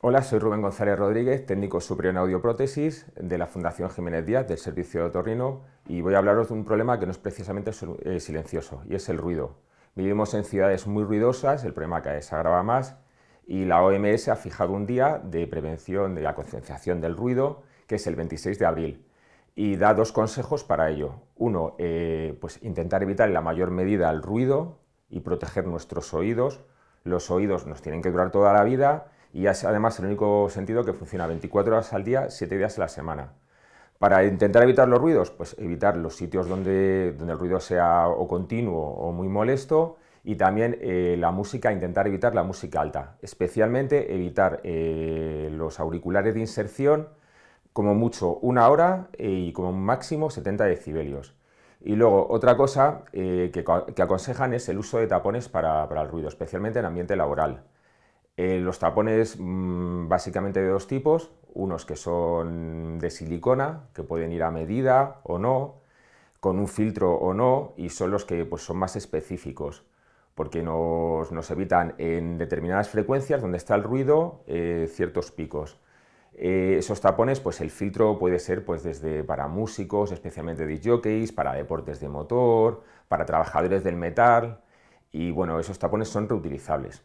Hola, soy Rubén González Rodríguez, técnico superior en audioprótesis de la Fundación Jiménez Díaz del Servicio de Otorrino y voy a hablaros de un problema que no es precisamente eh, silencioso y es el ruido. Vivimos en ciudades muy ruidosas, el problema cada vez se agrava más y la OMS ha fijado un día de prevención de la concienciación del ruido que es el 26 de abril y da dos consejos para ello. Uno, eh, pues intentar evitar en la mayor medida el ruido y proteger nuestros oídos. Los oídos nos tienen que durar toda la vida y es además el único sentido que funciona 24 horas al día, 7 días a la semana. Para intentar evitar los ruidos, pues evitar los sitios donde, el ruido sea o continuo o muy molesto y también eh, la música, intentar evitar la música alta, especialmente evitar eh, los auriculares de inserción como mucho una hora eh, y como máximo 70 decibelios. Y luego otra cosa que, aconsejan es el uso de tapones para, para el ruido, especialmente en ambiente laboral. Eh, los tapones mm, básicamente de dos tipos, unos que son de silicona, que pueden ir a medida o no, con un filtro o no, y son los que pues, son más específicos, porque nos, evitan en determinadas frecuencias donde está el ruido eh, ciertos picos. Eh, esos tapones, pues el filtro puede ser pues, para músicos, especialmente jockeys, para deportes de motor, para trabajadores del metal, y bueno, esos tapones son reutilizables.